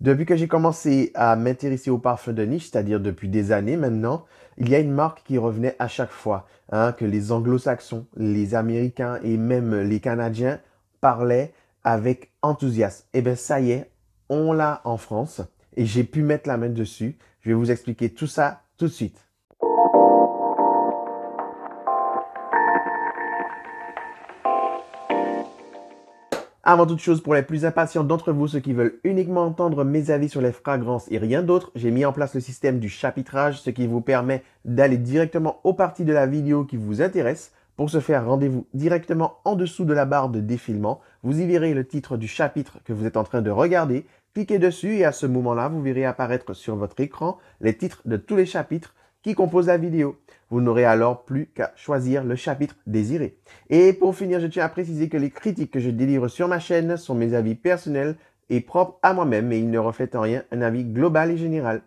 Depuis que j'ai commencé à m'intéresser aux parfums de niche, c'est-à-dire depuis des années maintenant, il y a une marque qui revenait à chaque fois, hein, que les anglo-saxons, les américains et même les canadiens parlaient avec enthousiasme. Eh bien, ça y est, on l'a en France et j'ai pu mettre la main dessus. Je vais vous expliquer tout ça tout de suite. Avant toute chose, pour les plus impatients d'entre vous, ceux qui veulent uniquement entendre mes avis sur les fragrances et rien d'autre, j'ai mis en place le système du chapitrage, ce qui vous permet d'aller directement aux parties de la vidéo qui vous intéressent. Pour ce faire, rendez-vous directement en dessous de la barre de défilement. Vous y verrez le titre du chapitre que vous êtes en train de regarder. Cliquez dessus et à ce moment-là, vous verrez apparaître sur votre écran les titres de tous les chapitres qui compose la vidéo. Vous n'aurez alors plus qu'à choisir le chapitre désiré. Et pour finir, je tiens à préciser que les critiques que je délivre sur ma chaîne sont mes avis personnels et propres à moi-même, mais ils ne reflètent en rien un avis global et général.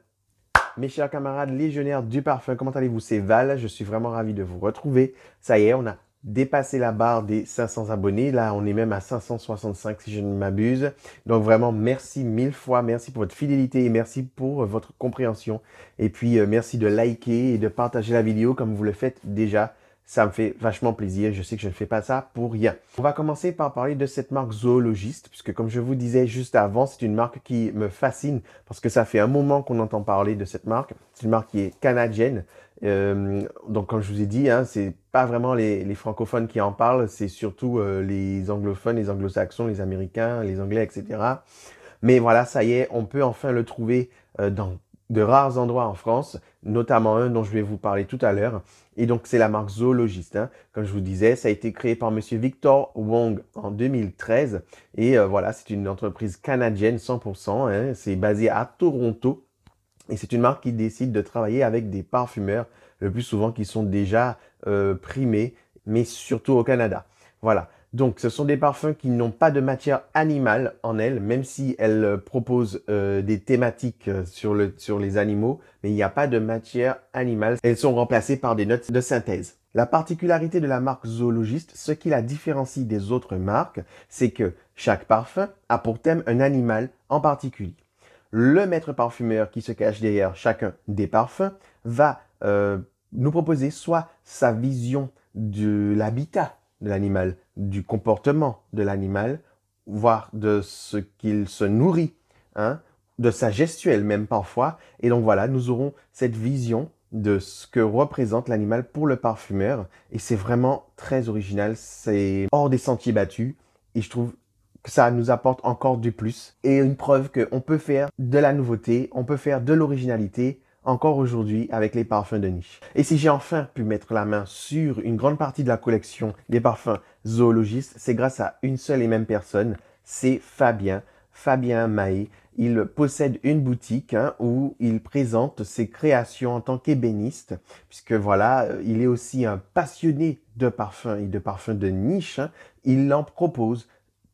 Mes chers camarades légionnaires du parfum, comment allez-vous C'est Val, je suis vraiment ravi de vous retrouver. Ça y est, on a dépasser la barre des 500 abonnés. Là, on est même à 565 si je ne m'abuse. Donc vraiment, merci mille fois. Merci pour votre fidélité et merci pour votre compréhension. Et puis, euh, merci de liker et de partager la vidéo comme vous le faites déjà. Ça me fait vachement plaisir. Je sais que je ne fais pas ça pour rien. On va commencer par parler de cette marque Zoologiste, puisque comme je vous disais juste avant, c'est une marque qui me fascine parce que ça fait un moment qu'on entend parler de cette marque. C'est une marque qui est canadienne, euh, donc, comme je vous ai dit, hein, c'est pas vraiment les, francophones qui en parlent, c'est surtout euh, les anglophones, les anglo-saxons, les américains, les anglais, etc. Mais voilà, ça y est, on peut enfin le trouver euh, dans de rares endroits en France, notamment un dont je vais vous parler tout à l'heure. Et donc, c'est la marque Zoologiste. Hein. Comme je vous disais, ça a été créé par Monsieur Victor Wong en 2013. Et voilà, c'est une entreprise canadienne 100%. Hein. c'est basé à Toronto. Et c'est une marque qui décide de travailler avec des parfumeurs, le plus souvent qui sont déjà euh, primés, mais surtout au Canada. Voilà. Donc, ce sont des parfums qui n'ont pas de matière animale en elles, même si elles euh, proposent euh, des thématiques sur, sur les animaux, mais il n'y a pas de matière animale. Elles sont remplacées par des notes de synthèse. La particularité de la marque Zoologiste, ce qui la différencie des autres marques, c'est que chaque parfum a pour thème un animal en particulier le maître parfumeur qui se cache derrière chacun des parfums va euh, nous proposer soit sa vision de l'habitat de l'animal, du comportement de l'animal, voire de ce qu'il se nourrit, hein, de sa gestuelle même parfois. Et donc voilà, nous aurons cette vision de ce que représente l'animal pour le parfumeur. Et c'est vraiment très original, c'est hors des sentiers battus. Et je trouve que ça nous apporte encore du plus et une preuve qu'on peut faire de la nouveauté, on peut faire de l'originalité encore aujourd'hui avec les parfums de niche. Et si j'ai enfin pu mettre la main sur une grande partie de la collection des parfums zoologistes, c'est grâce à une seule et même personne, c'est Fabien, Fabien Maé. Il possède une boutique hein, où il présente ses créations en tant qu'ébéniste, puisque voilà, il est aussi un passionné de parfums et de parfums de niche. Hein. Il en propose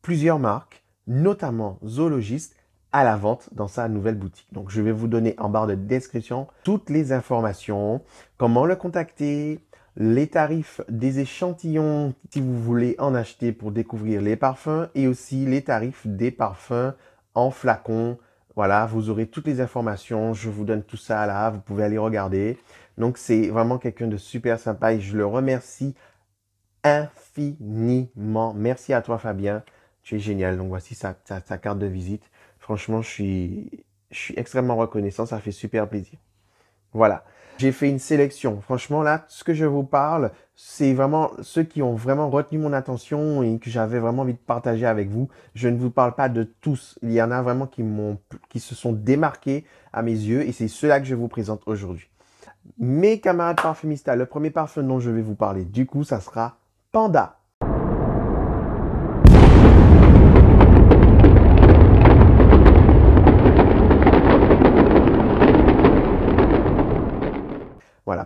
plusieurs marques, notamment zoologistes à la vente dans sa nouvelle boutique. Donc, je vais vous donner en barre de description toutes les informations, comment le contacter, les tarifs des échantillons si vous voulez en acheter pour découvrir les parfums et aussi les tarifs des parfums en flacon. Voilà, vous aurez toutes les informations. Je vous donne tout ça là. Vous pouvez aller regarder. Donc, c'est vraiment quelqu'un de super sympa et je le remercie infiniment. Merci à toi, Fabien. C'est génial. Donc voici sa, carte de visite. Franchement, je suis, extrêmement reconnaissant. Ça fait super plaisir. Voilà. J'ai fait une sélection. Franchement, là, ce que je vous parle, c'est vraiment ceux qui ont vraiment retenu mon attention et que j'avais vraiment envie de partager avec vous. Je ne vous parle pas de tous. Il y en a vraiment qui m'ont, qui se sont démarqués à mes yeux et c'est ceux-là que je vous présente aujourd'hui. Mes camarades parfumistas, le premier parfum dont je vais vous parler, du coup, ça sera Panda.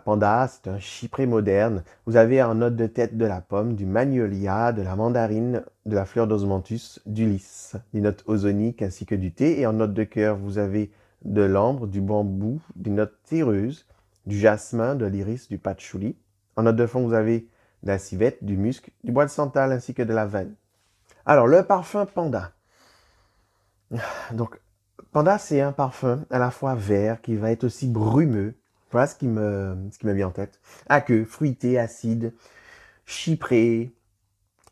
panda, c'est un chypré moderne. Vous avez en note de tête de la pomme, du magnolia, de la mandarine, de la fleur d'osmanthus, du lys, des notes ozoniques ainsi que du thé. Et en note de cœur, vous avez de l'ambre, du bambou, des notes terreuses, du jasmin, de l'iris, du patchouli. En note de fond, vous avez de la civette, du musc, du bois de santal ainsi que de la veine. Alors, le parfum panda. Donc, panda, c'est un parfum à la fois vert qui va être aussi brumeux voilà ce qui me, ce m'a mis en tête. Aqueux, ah, fruité, acide, chypré,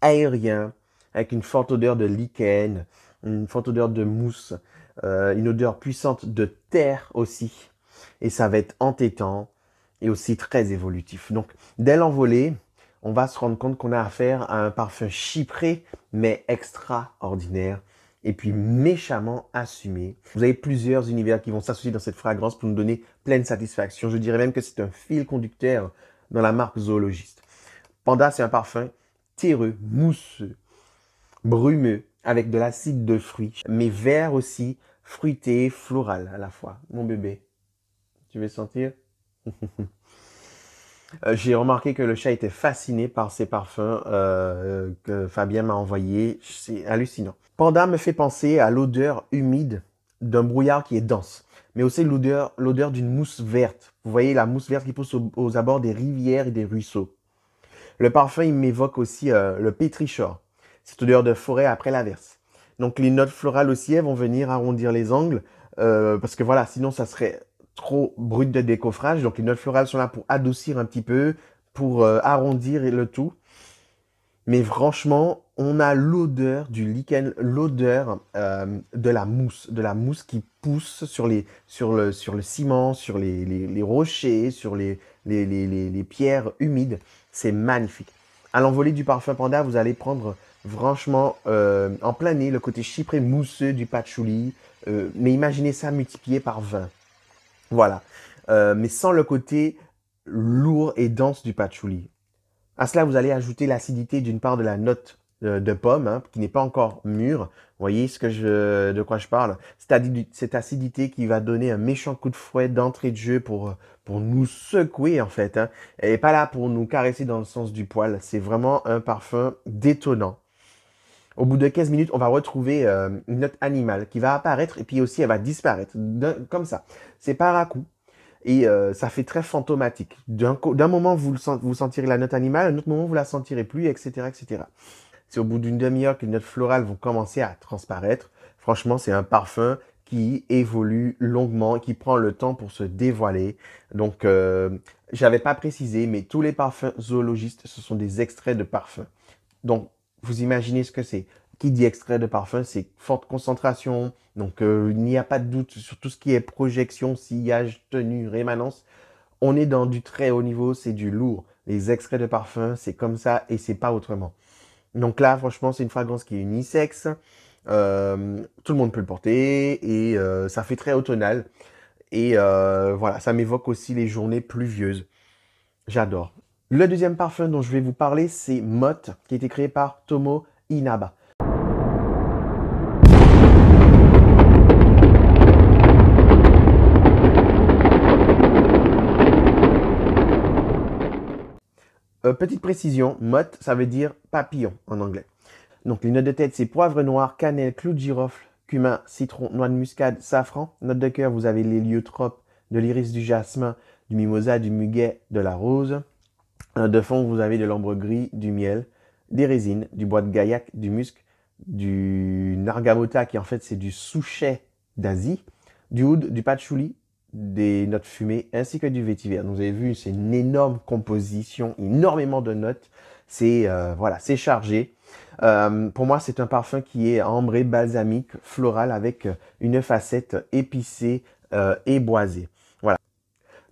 aérien, avec une forte odeur de lichen, une forte odeur de mousse, euh, une odeur puissante de terre aussi. Et ça va être entêtant et aussi très évolutif. Donc, dès l'envolée, on va se rendre compte qu'on a affaire à un parfum chypré, mais extraordinaire, et puis méchamment assumé. Vous avez plusieurs univers qui vont s'associer dans cette fragrance pour nous donner pleine satisfaction. Je dirais même que c'est un fil conducteur dans la marque Zoologiste. Panda, c'est un parfum terreux, mousseux, brumeux, avec de l'acide de fruits, mais vert aussi, fruité, floral à la fois. Mon bébé, tu veux sentir Euh, j'ai remarqué que le chat était fasciné par ces parfums euh, que Fabien m'a envoyés. C'est hallucinant. Panda me fait penser à l'odeur humide d'un brouillard qui est dense, mais aussi l'odeur d'une mousse verte. Vous voyez la mousse verte qui pousse aux, abords des rivières et des ruisseaux. Le parfum, il m'évoque aussi euh, le pétrichor, cette odeur de forêt après l'averse. Donc les notes florales aussi, elles vont venir arrondir les angles, parce que voilà, sinon ça serait trop brut de décoffrage. Donc les notes florales sont là pour adoucir un petit peu, pour euh, arrondir le tout. Mais franchement, on a l'odeur du lichen, l'odeur euh, de la mousse, de la mousse qui pousse sur, les, sur, le, sur le ciment, sur les, rochers, sur les, les, pierres humides. C'est magnifique. À l'envolée du parfum panda, vous allez prendre franchement euh, en plein nez le côté chypré mousseux du patchouli. mais imaginez ça multiplié par 20. Voilà. Euh, mais sans le côté lourd et dense du patchouli. À cela, vous allez ajouter l'acidité d'une part de la note euh, de, pomme, hein, qui n'est pas encore mûre. Vous voyez ce que je, de quoi je parle C'est-à-dire cette acidité qui va donner un méchant coup de fouet d'entrée de jeu pour, pour nous secouer en fait. Et hein. Elle pas là pour nous caresser dans le sens du poil. C'est vraiment un parfum détonnant. Au bout de 15 minutes, on va retrouver euh, une note animale qui va apparaître et puis aussi elle va disparaître, comme ça. C'est par à coup et euh, ça fait très fantomatique. D'un moment, vous, vous sentirez la note animale, un autre moment, vous la sentirez plus, etc. etc. C'est au bout d'une demi-heure que les notes florales vont commencer à transparaître. Franchement, c'est un parfum qui évolue longuement, qui prend le temps pour se dévoiler. Donc, euh, j'avais pas précisé, mais tous les parfums zoologistes, ce sont des extraits de parfums. Donc, vous imaginez ce que c'est. Qui dit extrait de parfum, c'est forte concentration. Donc, euh, il n'y a pas de doute sur tout ce qui est projection, sillage, tenue, rémanence. On est dans du très haut niveau, c'est du lourd. Les extraits de parfum, c'est comme ça et c'est pas autrement. Donc là, franchement, c'est une fragrance qui est unisexe. Euh, tout le monde peut le porter et euh, ça fait très automnal. Et voilà, ça m'évoque aussi les journées pluvieuses. J'adore. Le deuxième parfum dont je vais vous parler, c'est Motte, qui a été créé par Tomo Inaba. Euh, petite précision, motte, ça veut dire papillon en anglais. Donc les notes de tête, c'est poivre noir, cannelle, clou de girofle, cumin, citron, noix de muscade, safran. Note de cœur, vous avez les tropes de l'iris du jasmin, du mimosa, du muguet, de la rose. Hein, de fond, vous avez de l'ambre gris, du miel, des résines, du bois de gaillac, du musc, du nargamota, qui en fait c'est du souchet d'Asie, du oud, du patchouli, des notes fumées, ainsi que du vétiver. Donc, vous avez vu, c'est une énorme composition, énormément de notes. C'est euh, voilà, c'est chargé. Euh, pour moi, c'est un parfum qui est ambré, balsamique, floral, avec une facette épicée euh, et boisée.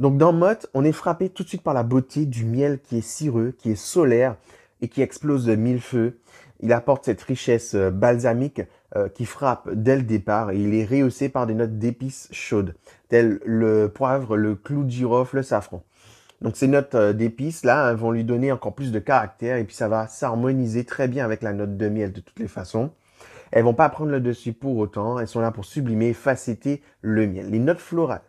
Donc dans Mott, on est frappé tout de suite par la beauté du miel qui est cireux, qui est solaire et qui explose de mille feux. Il apporte cette richesse euh, balsamique euh, qui frappe dès le départ et il est rehaussé par des notes d'épices chaudes, telles le poivre, le clou de girofle, le safran. Donc ces notes euh, d'épices là hein, vont lui donner encore plus de caractère et puis ça va s'harmoniser très bien avec la note de miel de toutes les façons. Elles vont pas prendre le dessus pour autant, elles sont là pour sublimer, facetter le miel. Les notes florales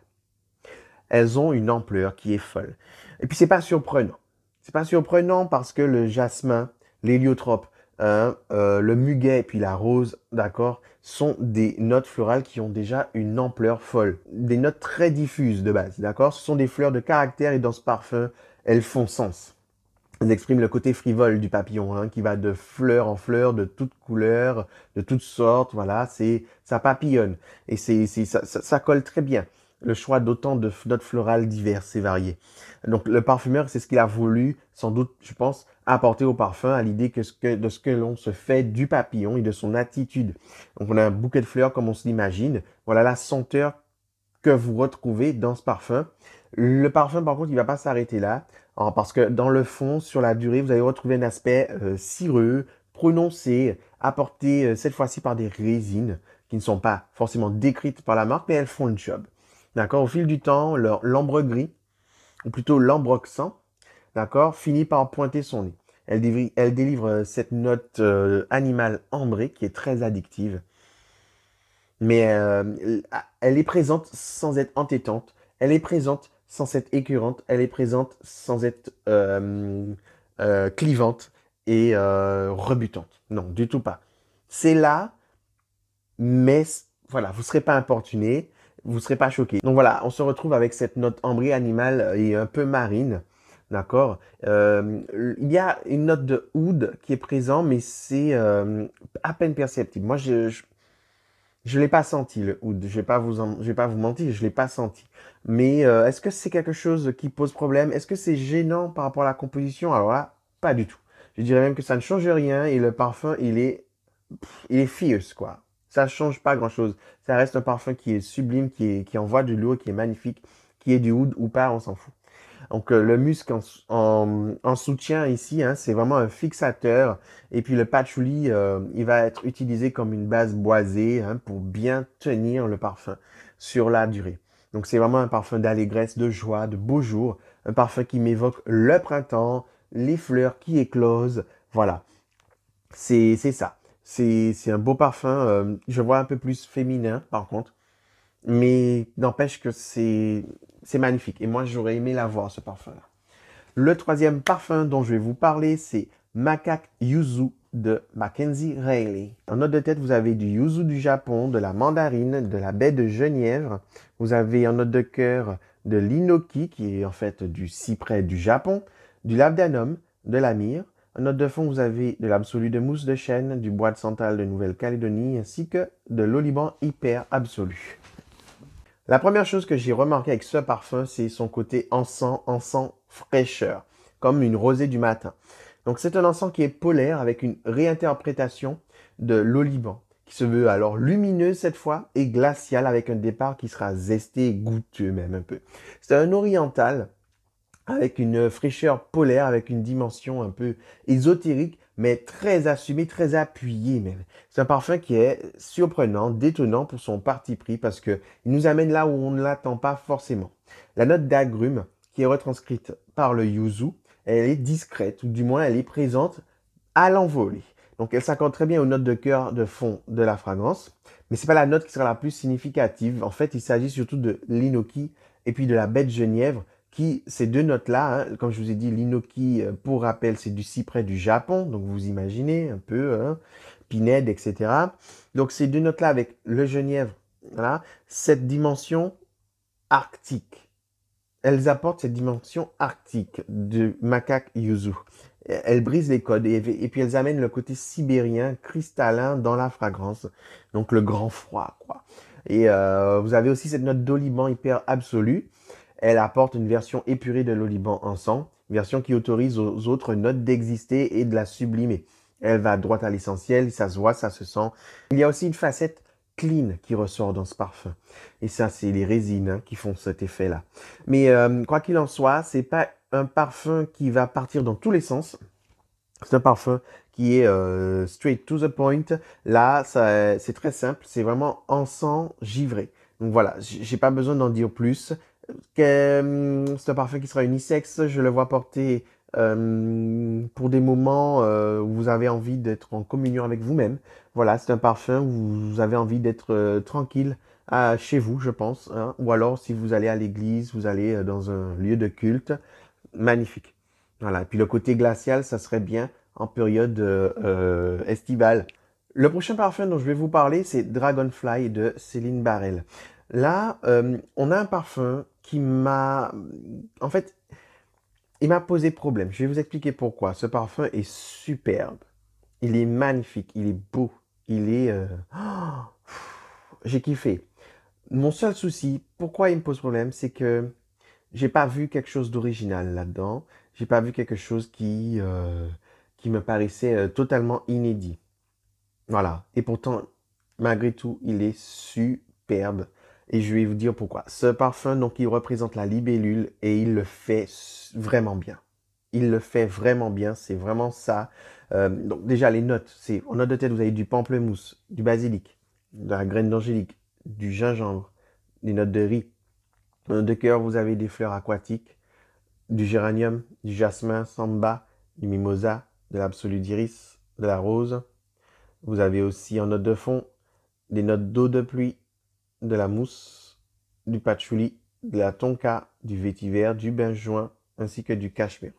elles ont une ampleur qui est folle. Et puis c'est pas surprenant. C'est pas surprenant parce que le jasmin, l'héliotrope, hein, euh, le muguet et puis la rose, d'accord, sont des notes florales qui ont déjà une ampleur folle, des notes très diffuses de base, d'accord. Ce sont des fleurs de caractère et dans ce parfum, elles font sens. Elles expriment le côté frivole du papillon, hein, qui va de fleur en fleur, de toutes couleurs, de toutes sortes. Voilà, c'est ça papillonne et c'est ça, ça colle très bien le choix d'autant de notes florales diverses et variées. Donc le parfumeur, c'est ce qu'il a voulu, sans doute, je pense, apporter au parfum, à l'idée que, ce de ce que l'on se fait du papillon et de son attitude. Donc on a un bouquet de fleurs comme on se l'imagine. Voilà la senteur que vous retrouvez dans ce parfum. Le parfum, par contre, il ne va pas s'arrêter là, hein, parce que dans le fond, sur la durée, vous allez retrouver un aspect euh, cireux, prononcé, apporté euh, cette fois-ci par des résines qui ne sont pas forcément décrites par la marque, mais elles font le job. D'accord Au fil du temps, l'ambre gris, ou plutôt l'ambroxan, d'accord, finit par pointer son nez. Elle, délivre, euh, cette note euh, animale ambrée qui est très addictive. Mais euh, elle est présente sans être entêtante. Elle est présente sans être écœurante. Elle est présente sans être clivante et rebutante. Non, du tout pas. C'est là, mais voilà, vous ne serez pas importuné vous ne serez pas choqués. Donc voilà, on se retrouve avec cette note ambrée animale et un peu marine. D'accord euh, Il y a une note de oud qui est présente, mais c'est euh, à peine perceptible. Moi, je, je l'ai pas senti le oud, je vais pas vous je vais pas vous mentir, je l'ai pas senti. Mais euh, est-ce que c'est quelque chose qui pose problème Est-ce que c'est gênant par rapport à la composition Alors là, pas du tout. Je dirais même que ça ne change rien et le parfum, il est il est quoi. Ça change pas grand-chose. Ça reste un parfum qui est sublime, qui, est, qui envoie du lourd, qui est magnifique, qui est du oud ou pas, on s'en fout. Donc euh, le musc en, en, soutien ici, hein, c'est vraiment un fixateur. Et puis le patchouli, euh, il va être utilisé comme une base boisée hein, pour bien tenir le parfum sur la durée. Donc c'est vraiment un parfum d'allégresse, de joie, de beau jour. Un parfum qui m'évoque le printemps, les fleurs qui éclosent. Voilà, c'est ça. C'est un beau parfum. Euh, je vois un peu plus féminin, par contre. Mais n'empêche que c'est magnifique. Et moi, j'aurais aimé l'avoir, ce parfum-là. Le troisième parfum dont je vais vous parler, c'est Macaque Yuzu de Mackenzie Rayleigh. En note de tête, vous avez du yuzu du Japon, de la mandarine, de la baie de Genièvre. Vous avez en note de cœur de l'inoki, qui est en fait du cyprès du Japon, du labdanum, de la myrrhe, en note de fond, vous avez de l'absolu de mousse de chêne, du bois de santal de Nouvelle-Calédonie, ainsi que de l'oliban hyper absolu. La première chose que j'ai remarqué avec ce parfum, c'est son côté encens, encens fraîcheur, comme une rosée du matin. Donc c'est un encens qui est polaire avec une réinterprétation de l'oliban, qui se veut alors lumineux cette fois et glacial avec un départ qui sera zesté goûteux même un peu. C'est un oriental avec une fraîcheur polaire, avec une dimension un peu ésotérique, mais très assumée, très appuyée même. C'est un parfum qui est surprenant, détonnant pour son parti pris parce qu'il nous amène là où on ne l'attend pas forcément. La note d'agrumes qui est retranscrite par le yuzu, elle est discrète, ou du moins elle est présente à l'envolée. Donc elle s'accorde très bien aux notes de cœur de fond de la fragrance, mais ce n'est pas la note qui sera la plus significative. En fait, il s'agit surtout de l'inoki et puis de la bête genièvre ces deux notes-là, hein, comme je vous ai dit, l'inoki, euh, pour rappel, c'est du cyprès du Japon, donc vous imaginez un peu, hein, pinède, etc. Donc ces deux notes-là avec le genièvre, voilà, cette dimension arctique. Elles apportent cette dimension arctique du macaque yuzu. Elles brisent les codes et, puis elles amènent le côté sibérien, cristallin dans la fragrance. Donc le grand froid, quoi. Et euh, vous avez aussi cette note d'oliban hyper absolue elle apporte une version épurée de l'oliban en sang, version qui autorise aux autres notes d'exister et de la sublimer. Elle va droit à l'essentiel, ça se voit, ça se sent. Il y a aussi une facette clean qui ressort dans ce parfum. Et ça, c'est les résines hein, qui font cet effet-là. Mais euh, quoi qu'il en soit, c'est pas un parfum qui va partir dans tous les sens. C'est un parfum qui est euh, straight to the point. Là, ça, c'est très simple. C'est vraiment encens givré. Donc voilà, j'ai pas besoin d'en dire plus. Hum, c'est un parfum qui sera unisexe. Je le vois porter hum, pour des moments euh, où vous avez envie d'être en communion avec vous-même. Voilà, c'est un parfum où vous avez envie d'être euh, tranquille à, chez vous, je pense. Hein. Ou alors, si vous allez à l'église, vous allez euh, dans un lieu de culte. Magnifique. Voilà. Et puis le côté glacial, ça serait bien en période estivale. Le prochain parfum dont je vais vous parler, c'est Dragonfly de Céline Barrel. Là, hum, on a un parfum qui m'a... En fait, il m'a posé problème. Je vais vous expliquer pourquoi. Ce parfum est superbe. Il est magnifique. Il est beau. Il est... Euh, j'ai kiffé. Mon seul souci, pourquoi il me pose problème, c'est que j'ai pas vu quelque chose d'original là-dedans. J'ai pas vu quelque chose qui, euh, qui me paraissait euh, totalement inédit. Voilà. Et pourtant, malgré tout, il est superbe et je vais vous dire pourquoi. Ce parfum, donc, il représente la libellule et il le fait vraiment bien. Il le fait vraiment bien, c'est vraiment ça. Euh, donc déjà, les notes, c'est en note de tête, vous avez du pamplemousse, du basilic, de la graine d'angélique, du gingembre, des notes de riz. En note De cœur, vous avez des fleurs aquatiques, du géranium, du jasmin, samba, du mimosa, de l'absolu d'iris, de la rose. Vous avez aussi en note de fond des notes d'eau de pluie, de la mousse, du patchouli, de la tonka, du vétiver, du benjoin ainsi que du cachemire.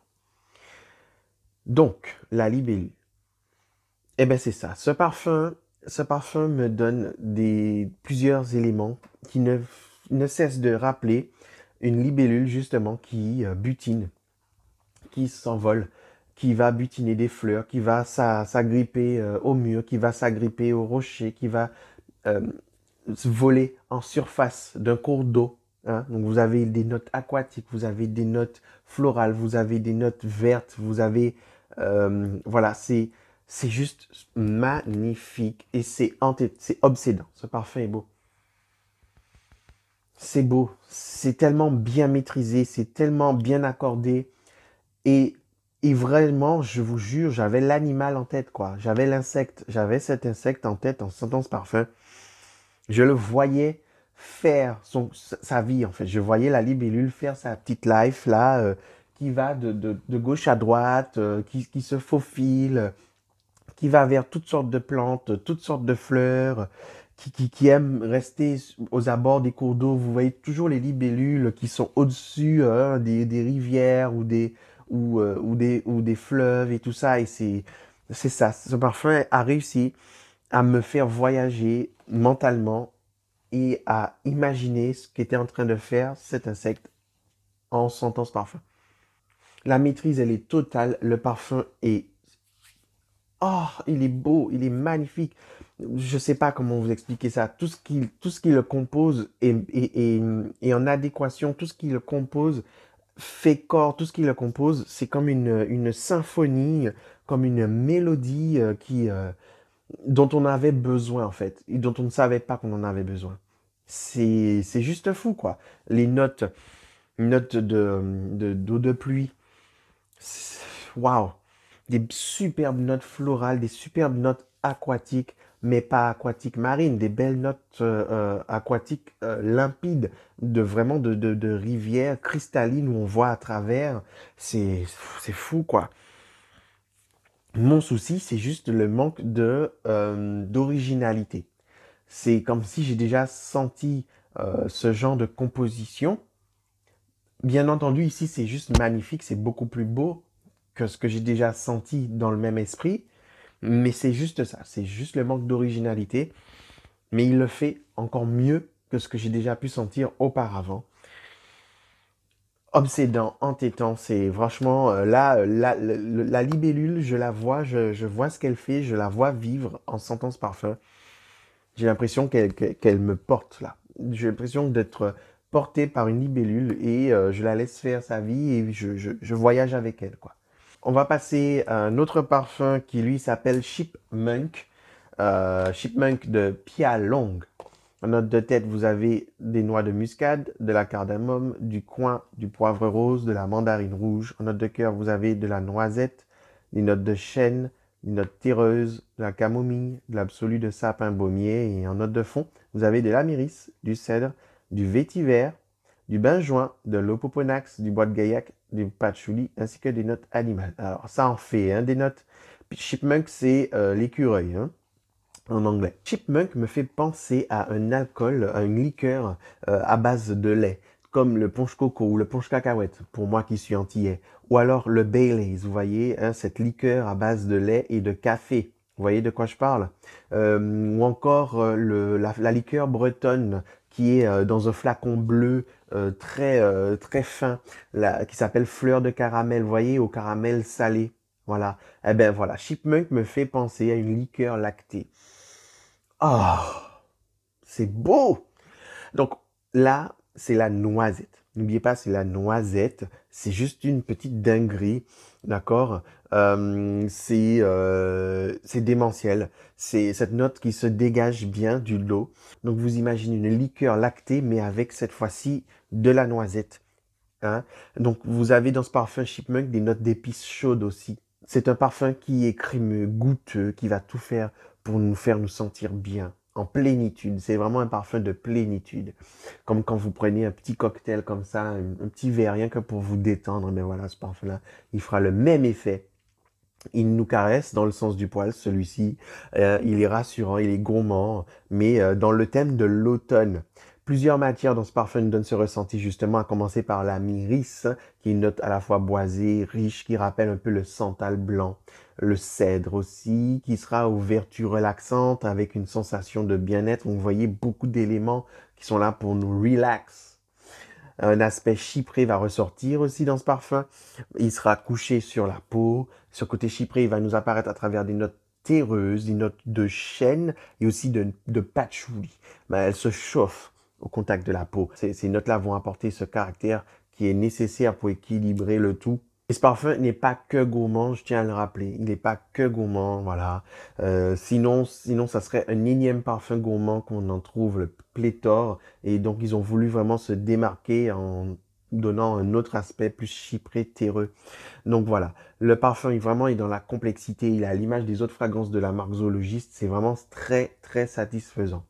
Donc, la libellule. Eh bien, c'est ça. Ce parfum, ce parfum me donne des, plusieurs éléments qui ne, ne cessent de rappeler une libellule, justement, qui euh, butine, qui s'envole, qui va butiner des fleurs, qui va s'agripper euh, au mur, qui va s'agripper au rocher, qui va euh, voler en surface d'un cours d'eau. Hein. Donc vous avez des notes aquatiques, vous avez des notes florales, vous avez des notes vertes, vous avez... Euh, voilà, c'est, c'est juste magnifique et c'est, c'est obsédant. Ce parfum est beau. C'est beau, c'est tellement bien maîtrisé, c'est tellement bien accordé. Et, et vraiment, je vous jure, j'avais l'animal en tête, quoi. J'avais l'insecte, j'avais cet insecte en tête en sentant ce parfum je le voyais faire son, sa vie, en fait. Je voyais la libellule faire sa petite life, là, euh, qui va de, de, de, gauche à droite, euh, qui, qui, se faufile, qui va vers toutes sortes de plantes, toutes sortes de fleurs, qui, qui, qui aime rester aux abords des cours d'eau. Vous voyez toujours les libellules qui sont au-dessus hein, des, des, rivières ou des, ou, euh, ou, des, ou des fleuves et tout ça. Et c'est ça, ce parfum a réussi à me faire voyager mentalement et à imaginer ce qu'était en train de faire cet insecte en sentant ce parfum. La maîtrise, elle est totale. Le parfum est... Oh, il est beau, il est magnifique. Je ne sais pas comment vous expliquer ça. Tout ce qui, tout ce qui le compose est, en adéquation. Tout ce qui le compose fait corps. Tout ce qui le compose, c'est comme une, symphonie, comme une mélodie euh, qui... Euh, dont on avait besoin en fait, et dont on ne savait pas qu'on en avait besoin. C'est juste fou quoi. Les notes, notes de d'eau de, pluie, waouh, des superbes notes florales, des superbes notes aquatiques, mais pas aquatiques marines, des belles notes euh, euh, aquatiques euh, limpides, de vraiment de, de, de rivières cristallines où on voit à travers. C'est fou quoi. Mon souci, c'est juste le manque de euh, d'originalité. C'est comme si j'ai déjà senti euh, ce genre de composition. Bien entendu, ici, c'est juste magnifique, c'est beaucoup plus beau que ce que j'ai déjà senti dans le même esprit, mais c'est juste ça, c'est juste le manque d'originalité, mais il le fait encore mieux que ce que j'ai déjà pu sentir auparavant obsédant, entêtant. C'est franchement euh, là, euh, la, libellule, je la vois, je, vois ce qu'elle fait, je la vois vivre en sentant ce parfum. J'ai l'impression qu'elle me porte là. J'ai l'impression d'être porté par une libellule et euh, je la laisse faire sa vie et je, voyage avec elle quoi. On va passer à un autre parfum qui lui s'appelle Shipmunk. Shipmunk de Pia Long. En note de tête, vous avez des noix de muscade, de la cardamome, du coin, du poivre rose, de la mandarine rouge. En note de cœur, vous avez de la noisette, des notes de chêne, des notes terreuses, de la camomille, de l'absolu de sapin baumier. Et en note de fond, vous avez de l'amiris, du cèdre, du vétiver, du benjoin, de l'opoponax, du bois de gaillac, du patchouli, ainsi que des notes animales. Alors, ça en fait, hein, des notes. chipmunk, c'est euh, l'écureuil. Hein en anglais. Chipmunk me fait penser à un alcool, à une liqueur euh, à base de lait, comme le punch coco ou le punch cacahuète, pour moi qui suis antillais, ou alors le Baileys, vous voyez, hein, cette liqueur à base de lait et de café. Vous voyez de quoi je parle euh, Ou encore euh, le, la, la, liqueur bretonne qui est euh, dans un flacon bleu euh, très très fin, qui s'appelle fleur de caramel, vous voyez, au caramel salé. Voilà. Eh ben voilà, Chipmunk me fait penser à une liqueur lactée. Oh, c'est beau. Donc là, c'est la noisette. N'oubliez pas, c'est la noisette. C'est juste une petite dinguerie, d'accord euh, euh, C'est démentiel. C'est cette note qui se dégage bien du lot. Donc vous imaginez une liqueur lactée, mais avec cette fois-ci de la noisette. Hein? Donc vous avez dans ce parfum Chipmunk des notes d'épices chaudes aussi. C'est un parfum qui est crémeux, goûteux, qui va tout faire pour nous faire nous sentir bien, en plénitude. C'est vraiment un parfum de plénitude. Comme quand vous prenez un petit cocktail comme ça, un, petit verre, rien que pour vous détendre, mais voilà, ce parfum-là, il fera le même effet. Il nous caresse dans le sens du poil, celui-ci. Euh, il est rassurant, il est gourmand, mais euh, dans le thème de l'automne. Plusieurs matières dans ce parfum nous donnent ce ressenti justement, à commencer par la myris, qui est une note à la fois boisée, riche, qui rappelle un peu le santal blanc le cèdre aussi, qui sera aux vertus relaxantes avec une sensation de bien-être. Vous voyez beaucoup d'éléments qui sont là pour nous relax. Un aspect chypré va ressortir aussi dans ce parfum. Il sera couché sur la peau. Ce côté chypré, il va nous apparaître à travers des notes terreuses, des notes de chêne et aussi de, patchouli. Mais ben, elle se chauffe au contact de la peau. ces notes-là vont apporter ce caractère qui est nécessaire pour équilibrer le tout et ce parfum n'est pas que gourmand, je tiens à le rappeler. Il n'est pas que gourmand, voilà. Euh, sinon, sinon, ça serait un énième parfum gourmand qu'on en trouve le pléthore. Et donc, ils ont voulu vraiment se démarquer en donnant un autre aspect plus chypré, terreux. Donc voilà, le parfum est vraiment est dans la complexité, il a l'image des autres fragrances de la marque zoologiste, c'est vraiment très très satisfaisant.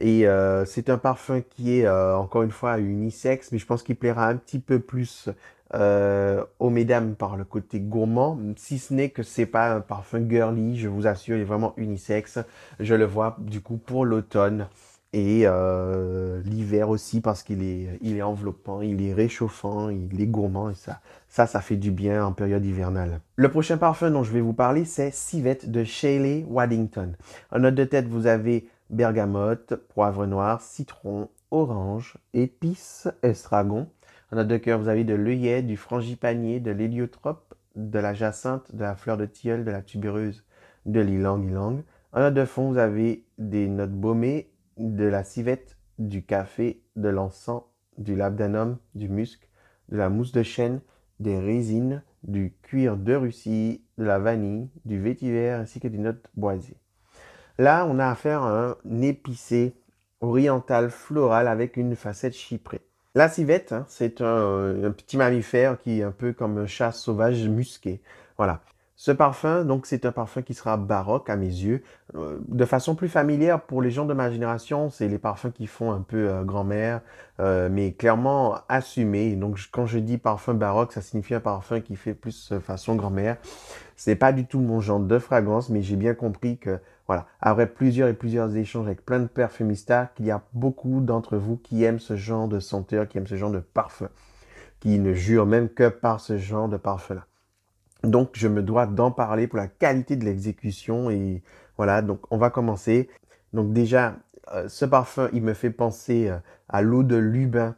Et euh, c'est un parfum qui est euh, encore une fois unisexe, mais je pense qu'il plaira un petit peu plus euh, aux mesdames par le côté gourmand, si ce n'est que c'est pas un parfum girly, je vous assure, il est vraiment unisexe. Je le vois du coup pour l'automne et euh, l'hiver aussi parce qu'il est, il est enveloppant, il est réchauffant, il est gourmand et ça, ça, fait du bien en période hivernale. Le prochain parfum dont je vais vous parler, c'est Civette de Shaley Waddington. En note de tête, vous avez bergamote, poivre noir, citron, orange, épices, estragon, en a de cœur, vous avez de l'œillet, du frangipanier, de l'héliotrope, de la jacinthe, de la fleur de tilleul, de la tubéreuse, de l'ilang-ilang. En note de fond, vous avez des notes baumées, de la civette, du café, de l'encens, du labdanum, du musc, de la mousse de chêne, des résines, du cuir de Russie, de la vanille, du vétiver ainsi que des notes boisées. Là, on a affaire à un épicé oriental floral avec une facette chyprée. La civette, hein, c'est un, petit mammifère qui est un peu comme un chat sauvage musqué. Voilà. Ce parfum, donc, c'est un parfum qui sera baroque à mes yeux. Euh, de façon plus familière pour les gens de ma génération, c'est les parfums qui font un peu euh, grand-mère, euh, mais clairement assumé. Donc, quand je dis parfum baroque, ça signifie un parfum qui fait plus façon grand-mère. C'est pas du tout mon genre de fragrance, mais j'ai bien compris que voilà. Après plusieurs et plusieurs échanges avec plein de perfumistas, qu'il y a beaucoup d'entre vous qui aiment ce genre de senteur, qui aiment ce genre de parfum, qui ne jurent même que par ce genre de parfum-là. Donc, je me dois d'en parler pour la qualité de l'exécution et voilà. Donc, on va commencer. Donc, déjà, euh, ce parfum, il me fait penser euh, à l'eau de Lubin.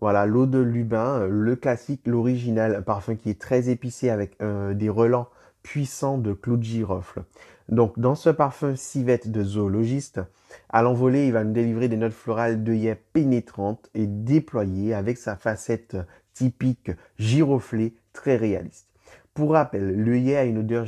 Voilà, l'eau de Lubin, euh, le classique, l'original, un parfum qui est très épicé avec des relents puissants de Clou de girofle. Donc, dans ce parfum civette de zoologiste, à l'envolée, il va nous délivrer des notes florales d'œillets pénétrantes et déployées avec sa facette typique giroflée très réaliste. Pour rappel, l'œillet a une odeur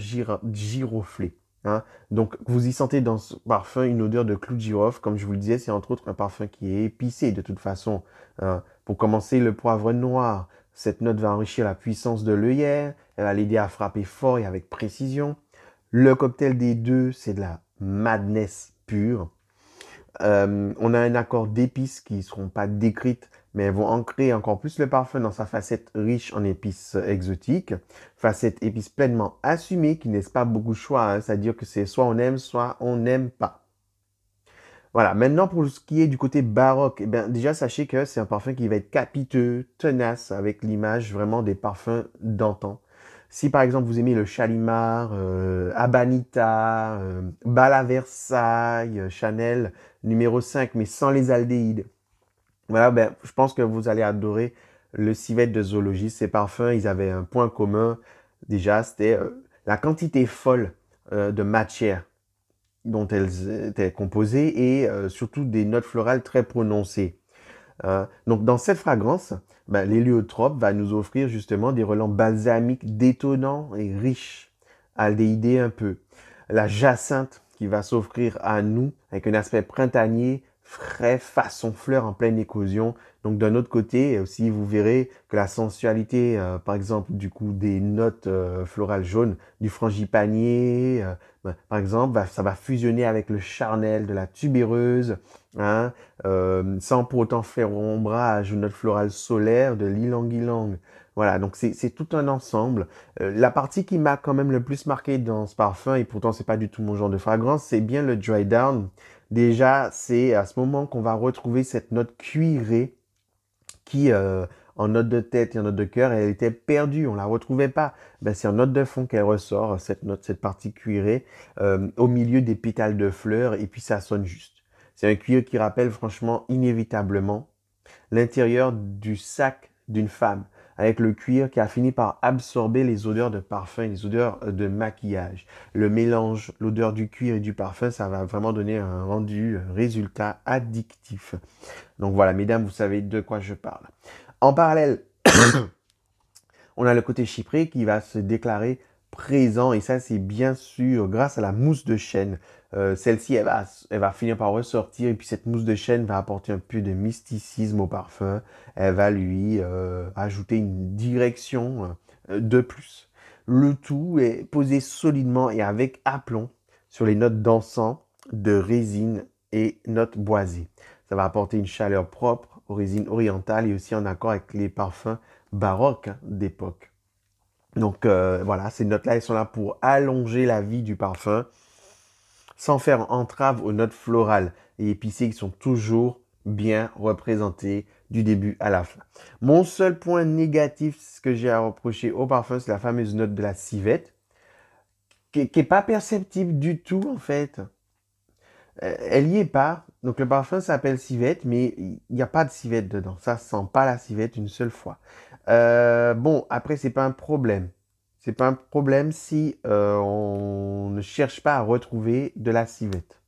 giroflée. Hein. Donc, vous y sentez dans ce parfum une odeur de clou de girofle. Comme je vous le disais, c'est entre autres un parfum qui est épicé de toute façon. Hein. Pour commencer, le poivre noir. Cette note va enrichir la puissance de l'œillet. Elle va l'aider à frapper fort et avec précision. Le cocktail des deux, c'est de la madness pure. Euh, on a un accord d'épices qui ne seront pas décrites, mais elles vont ancrer encore plus le parfum dans sa facette riche en épices exotiques. Facette épices pleinement assumée qui n'est pas beaucoup de choix, hein. c'est-à-dire que c'est soit on aime, soit on n'aime pas. Voilà, maintenant pour ce qui est du côté baroque, eh bien, déjà sachez que c'est un parfum qui va être capiteux, tenace, avec l'image vraiment des parfums d'antan. Si par exemple vous aimez le Chalimar, Abanita, euh, euh Bala Versailles, euh, Chanel numéro 5, mais sans les aldéhydes, voilà, ben, je pense que vous allez adorer le civet de zoologie. Ces parfums, ils avaient un point commun déjà, c'était euh, la quantité folle de matière dont elles étaient composées et surtout des notes florales très prononcées. Hein. donc dans cette fragrance, ben, l'héliotrope va nous offrir justement des relents balsamiques détonants et riches, aldéhydés un peu. La jacinthe qui va s'offrir à nous avec un aspect printanier frais façon fleur en pleine éclosion. Donc d'un autre côté aussi, euh, vous verrez que la sensualité, euh, par exemple, du coup des notes euh, florales jaunes, du frangipanier, bah, par exemple, ça va fusionner avec le charnel de la tubéreuse, hein, sans pour autant faire ombrage aux notes florales solaires de l'ilang-ilang. Voilà, donc c'est tout un ensemble. la partie qui m'a quand même le plus marqué dans ce parfum, et pourtant c'est pas du tout mon genre de fragrance, c'est bien le dry down. Déjà, c'est à ce moment qu'on va retrouver cette note cuirée qui, euh, en note de tête et en note de cœur, elle était perdue, on ne la retrouvait pas. Ben, c'est en note de fond qu'elle ressort, cette note, cette partie cuirée, euh, au milieu des pétales de fleurs, et puis ça sonne juste. C'est un cuir qui rappelle franchement inévitablement l'intérieur du sac d'une femme avec le cuir qui a fini par absorber les odeurs de parfum, les odeurs euh, de maquillage. Le mélange, l'odeur du cuir et du parfum, ça va vraiment donner un rendu, un euh, résultat addictif. Donc voilà, mesdames, vous savez de quoi je parle. En parallèle, on a le côté chypré qui va se déclarer présent et ça c'est bien sûr grâce à la mousse de chêne. Euh, celle-ci elle va, elle va finir par ressortir et puis cette mousse de chêne va apporter un peu de mysticisme au parfum. Elle va lui euh, ajouter une direction euh, de plus. Le tout est posé solidement et avec aplomb sur les notes d'encens, de résine et notes boisées. Ça va apporter une chaleur propre aux résines orientales et aussi en accord avec les parfums baroques d'époque. Donc euh, voilà, ces notes-là, elles sont là pour allonger la vie du parfum sans faire entrave aux notes florales et épicées qui sont toujours bien représentées du début à la fin. Mon seul point négatif, ce que j'ai à reprocher au parfum, c'est la fameuse note de la civette qui n'est pas perceptible du tout en fait. Euh, elle n'y est pas. Donc le parfum s'appelle civette, mais il n'y a pas de civette dedans. Ça sent pas la civette une seule fois. Euh, bon, après, c'est pas un problème. C'est pas un problème si euh, on ne cherche pas à retrouver de la civette.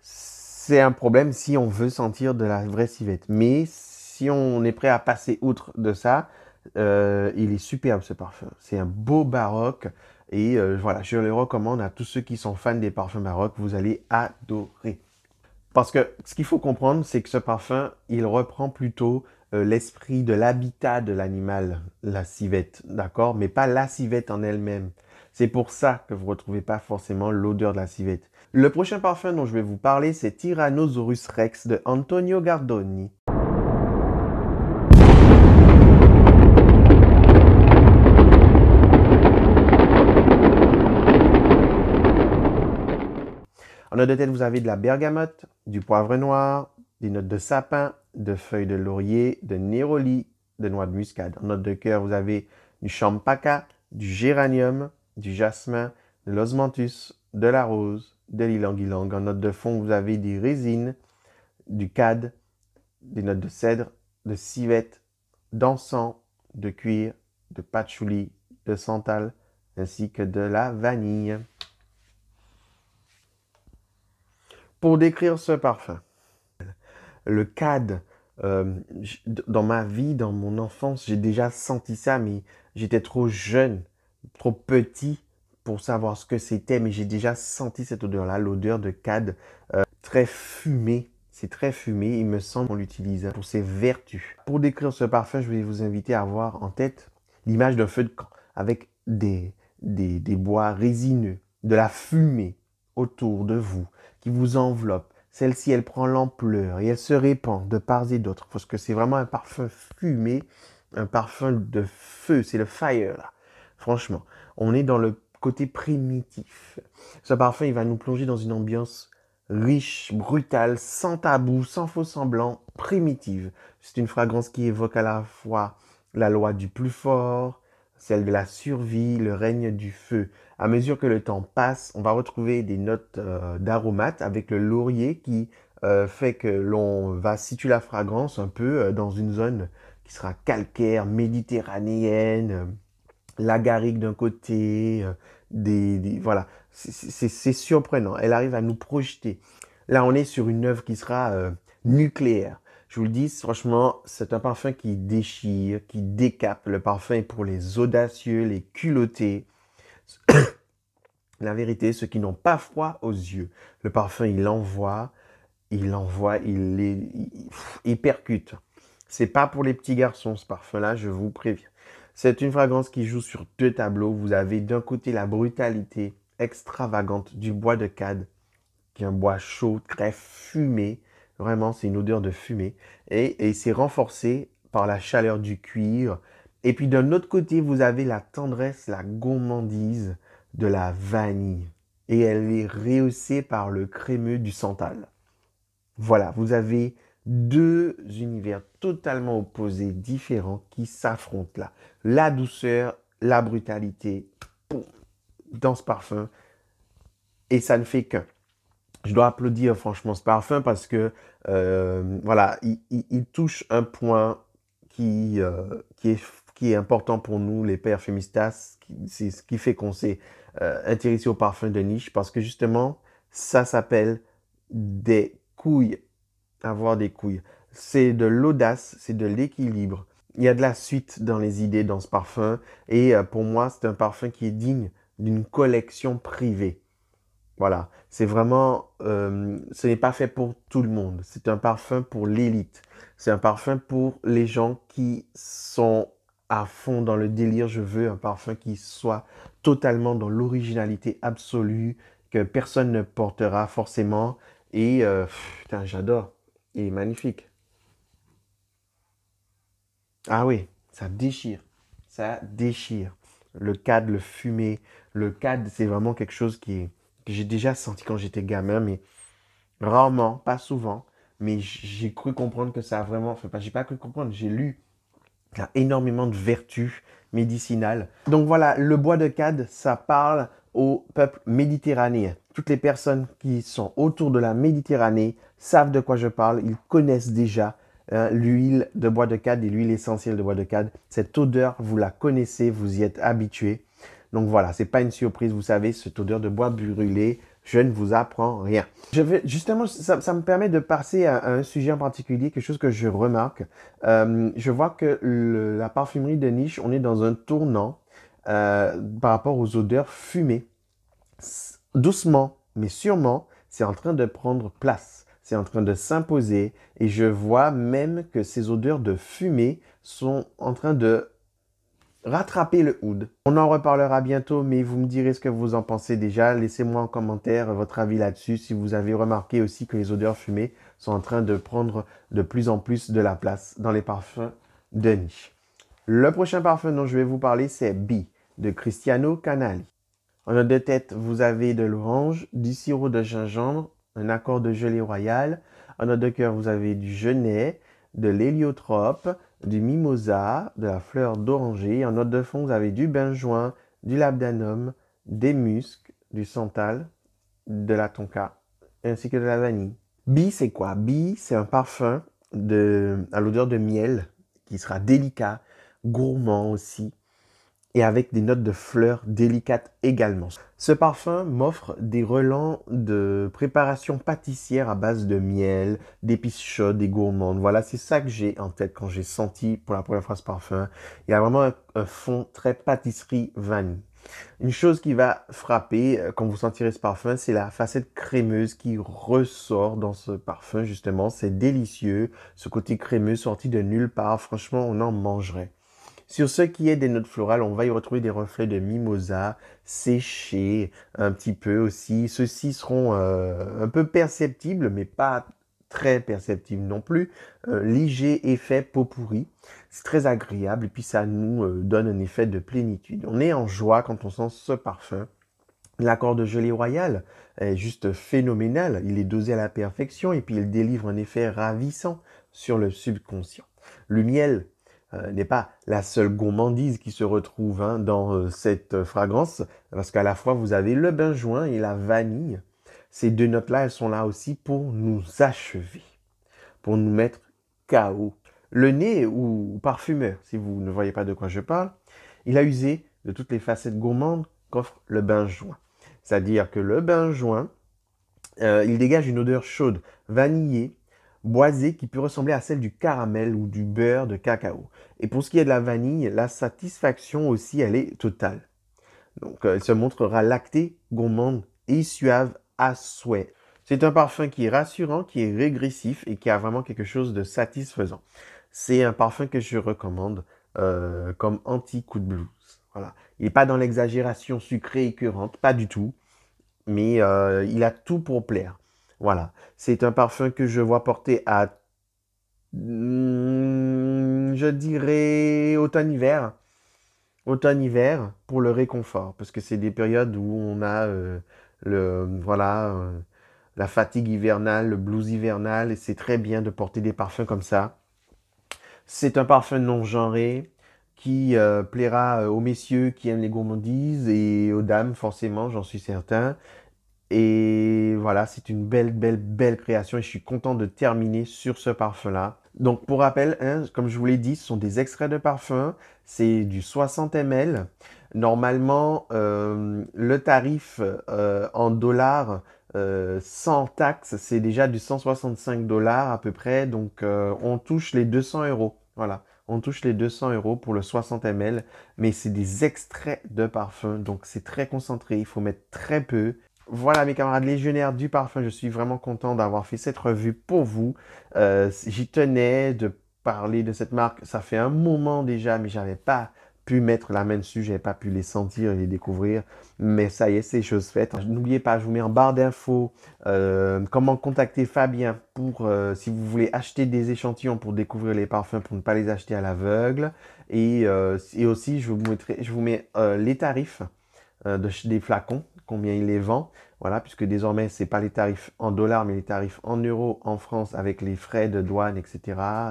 C'est un problème si on veut sentir de la vraie civette. Mais si on est prêt à passer outre de ça, euh, il est superbe ce parfum. C'est un beau baroque. Et voilà, je le recommande à tous ceux qui sont fans des parfums baroques. Vous allez adorer. Parce que ce qu'il faut comprendre, c'est que ce parfum, il reprend plutôt euh, l'esprit de l'habitat de l'animal, la civette, d'accord Mais pas la civette en elle-même. C'est pour ça que vous ne retrouvez pas forcément l'odeur de la civette. Le prochain parfum dont je vais vous parler, c'est Tyrannosaurus Rex de Antonio Gardoni. En note de tête, vous avez de la bergamote, du poivre noir, des notes de sapin, de feuilles de laurier, de néroli, de noix de muscade. En note de cœur, vous avez du champaka, du géranium, du jasmin, de l'osmanthus, de la rose, de lilang En note de fond, vous avez des résines, du cad, des notes de cèdre, de civette, d'encens, de cuir, de patchouli, de santal, ainsi que de la vanille. Pour décrire ce parfum, le CAD. Euh, dans ma vie, dans mon enfance, j'ai déjà senti ça, mais j'étais trop jeune, trop petit pour savoir ce que c'était, mais j'ai déjà senti cette odeur-là, l'odeur de CAD euh, très fumée. C'est très fumé, il me semble qu'on l'utilise pour ses vertus. Pour décrire ce parfum, je vais vous inviter à avoir en tête l'image d'un feu de camp avec des, des bois résineux, de la fumée autour de vous qui vous enveloppe celle-ci, elle prend l'ampleur et elle se répand de part et d'autre, parce que c'est vraiment un parfum fumé, un parfum de feu, c'est le fire, là. Franchement, on est dans le côté primitif. Ce parfum, il va nous plonger dans une ambiance riche, brutale, sans tabou, sans faux semblant, primitive. C'est une fragrance qui évoque à la fois la loi du plus fort, celle de la survie, le règne du feu. À mesure que le temps passe, on va retrouver des notes euh, d'aromates avec le laurier qui euh, fait que l'on va situer la fragrance un peu euh, dans une zone qui sera calcaire, méditerranéenne, lagarique d'un côté, des, voilà, c'est surprenant. Elle arrive à nous projeter. Là, on est sur une œuvre qui sera nucléaire. Je vous le dis, franchement, c'est un parfum qui déchire, qui décape. Le parfum est pour les audacieux, les culottés. La vérité, ceux qui n'ont pas froid aux yeux. Le parfum, il envoie, il envoie, il, les, il, percute. C'est pas pour les petits garçons, ce parfum-là, je vous préviens. C'est une fragrance qui joue sur deux tableaux. Vous avez d'un côté la brutalité extravagante du bois de cade, qui est un bois chaud, très fumé, Vraiment, c'est une odeur de fumée. Et, c'est renforcé par la chaleur du cuir. Et puis d'un autre côté, vous avez la tendresse, la gourmandise de la vanille. Et elle est rehaussée par le crémeux du santal. Voilà, vous avez deux univers totalement opposés, différents, qui s'affrontent là. La douceur, la brutalité, dans ce parfum. Et ça ne fait qu'un. Je dois applaudir franchement ce parfum parce que euh, voilà, il, touche un point euh, qui, est important pour nous, les pères c'est ce qui fait qu'on s'est euh, intéressé au parfum de niche, parce que justement, ça s'appelle des couilles, avoir des couilles. C'est de l'audace, c'est de l'équilibre. Il y a de la suite dans les idées dans ce parfum, et pour moi, c'est un parfum qui est digne d'une collection privée. Voilà, c'est vraiment, euh, ce n'est pas fait pour tout le monde. C'est un parfum pour l'élite. C'est un parfum pour les gens qui sont à fond dans le délire. Je veux un parfum qui soit totalement dans l'originalité absolue, que personne ne portera forcément. Et euh, putain, j'adore. Il est magnifique. Ah oui, ça déchire. Ça déchire. Le cadre, le fumé, le cadre, c'est vraiment quelque chose qui est j'ai déjà senti quand j'étais gamin, mais rarement, pas souvent. Mais j'ai cru comprendre que ça a vraiment. Enfin, pas, j'ai pas cru comprendre, j'ai lu. Il a énormément de vertus médicinales. Donc voilà, le bois de cade, ça parle au peuple méditerranéen. Toutes les personnes qui sont autour de la Méditerranée savent de quoi je parle, ils connaissent déjà hein, l'huile de bois de cade et l'huile essentielle de bois de cade. Cette odeur, vous la connaissez, vous y êtes habitué. Donc voilà, c'est pas une surprise, vous savez, cette odeur de bois brûlé, je ne vous apprends rien. Je vais, justement, ça, me permet de passer à, un sujet en particulier, quelque chose que je remarque. Euh, je vois que la parfumerie de niche, on est dans un tournant euh, par rapport aux odeurs fumées. Doucement, mais sûrement, c'est en train de prendre place c'est en train de s'imposer et je vois même que ces odeurs de fumée sont en train de rattraper le hood. On en reparlera bientôt, mais vous me direz ce que vous en pensez déjà. Laissez-moi en commentaire votre avis là-dessus. Si vous avez remarqué aussi que les odeurs fumées sont en train de prendre de plus en plus de la place dans les parfums de niche. Le prochain parfum dont je vais vous parler, c'est B de Cristiano Canali. En note de tête, vous avez de l'orange, du sirop de gingembre, un accord de gelée royale. En note de cœur, vous avez du genêt, de l'héliotrope, du mimosa, de la fleur d'oranger. En note de fond, vous avez du benjoin, du labdanum, des muscles, du santal, de la tonka, ainsi que de la vanille. Bi, c'est quoi Bi, c'est un parfum à l'odeur de miel qui sera délicat, gourmand aussi, et avec des notes de fleurs délicates également. Ce parfum m'offre des relents de préparation pâtissière à base de miel, d'épices chaudes des gourmandes. Voilà, c'est ça que j'ai en tête quand j'ai senti pour la première fois ce parfum. Il y a vraiment un fond très pâtisserie vanille. Une chose qui va frapper euh, quand vous sentirez ce parfum, c'est la facette crémeuse qui ressort dans ce parfum, justement. C'est délicieux, ce côté crémeux sorti de nulle part. Franchement, on en mangerait. Sur ce qui est des notes florales, on va y retrouver des reflets de mimosa séchés un petit peu aussi. Ceux-ci seront euh, un peu perceptibles, mais pas très perceptibles non plus. Euh, Ligé effet peau pourrie. C'est très agréable et puis ça nous euh, donne un effet de plénitude. On est en joie quand on sent ce parfum. L'accord de gelée royale est juste phénoménal. Il est dosé à la perfection et puis il délivre un effet ravissant sur le subconscient. Le miel, euh, n'est pas la seule gourmandise qui se retrouve hein, dans euh, cette euh, fragrance, parce qu'à la fois vous avez le benjoin et la vanille. Ces deux notes-là, elles sont là aussi pour nous achever, pour nous mettre KO. Le nez ou, ou parfumeur, si vous ne voyez pas de quoi je parle, il a usé de toutes les facettes gourmandes qu'offre le benjoin. C'est-à-dire que le benjoin, euh, il dégage une odeur chaude, vanillée, boisé, qui peut ressembler à celle du caramel ou du beurre de cacao. Et pour ce qui est de la vanille, la satisfaction aussi, elle est totale. Donc, euh, elle se montrera lactée, gourmande et suave à souhait. C'est un parfum qui est rassurant, qui est régressif et qui a vraiment quelque chose de satisfaisant. C'est un parfum que je recommande euh, comme anti-coup de blues. Voilà. Il n'est pas dans l'exagération sucrée et écœurante, pas du tout. Mais euh, il a tout pour plaire. Voilà. C'est un parfum que je vois porter à, hmm, je dirais, automne-hiver. Automne-hiver pour le réconfort. Parce que c'est des périodes où on a euh, le, voilà, euh, la fatigue hivernale, le blues hivernal. Et c'est très bien de porter des parfums comme ça. C'est un parfum non genré qui euh, plaira aux messieurs qui aiment les gourmandises et aux dames, forcément, j'en suis certain. Et voilà, c'est une belle, belle, belle création et je suis content de terminer sur ce parfum-là. Donc, pour rappel, hein, comme je vous l'ai dit, ce sont des extraits de parfum. C'est du 60 ml. Normalement, euh, le tarif euh, en dollars euh, sans taxe, c'est déjà du 165 dollars à peu près. Donc, on touche les 200 euros. Voilà on touche les 200 euros pour le 60 ml, mais c'est des extraits de parfum, donc c'est très concentré, il faut mettre très peu, voilà mes camarades légionnaires du parfum, je suis vraiment content d'avoir fait cette revue pour vous. Euh, j'y tenais de parler de cette marque, ça fait un moment déjà, mais j'avais pas pu mettre la main dessus, j'avais pas pu les sentir et les découvrir, mais ça y est, c'est chose faite. N'oubliez pas, je vous mets en barre d'infos euh, comment contacter Fabien pour euh, si vous voulez acheter des échantillons pour découvrir les parfums pour ne pas les acheter à l'aveugle et, aussi je vous je vous mets les tarifs de, des flacons combien il les vend. Voilà, puisque désormais, c'est pas les tarifs en dollars, mais les tarifs en euros en France avec les frais de douane, etc.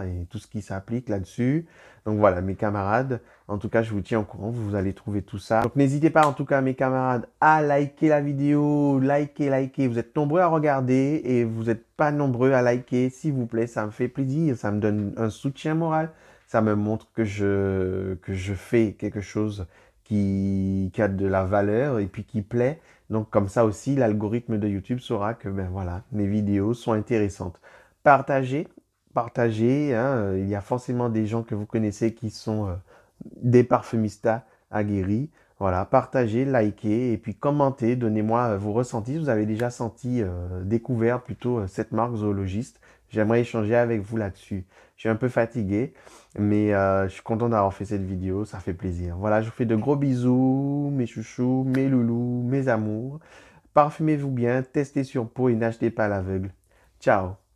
et tout ce qui s'applique là-dessus. Donc voilà, mes camarades, en tout cas, je vous tiens au courant, vous allez trouver tout ça. Donc n'hésitez pas, en tout cas, mes camarades, à liker la vidéo, liker, liker. Vous êtes nombreux à regarder et vous n'êtes pas nombreux à liker, s'il vous plaît, ça me fait plaisir, ça me donne un soutien moral, ça me montre que je, que je fais quelque chose qui, a de la valeur et puis qui plaît. Donc comme ça aussi, l'algorithme de YouTube saura que ben voilà, mes vidéos sont intéressantes. Partagez, partagez. Hein. il y a forcément des gens que vous connaissez qui sont euh, des parfumistas aguerris. Voilà, partagez, likez et puis commentez, donnez-moi euh, vos ressentis. Vous avez déjà senti, euh, découvert plutôt cette marque zoologiste. J'aimerais échanger avec vous là-dessus. Je suis un peu fatigué, mais euh, je suis content d'avoir fait cette vidéo, ça fait plaisir. Voilà, je vous fais de gros bisous, mes chouchous, mes loulous, mes amours. Parfumez-vous bien, testez sur peau et n'achetez pas à l'aveugle. Ciao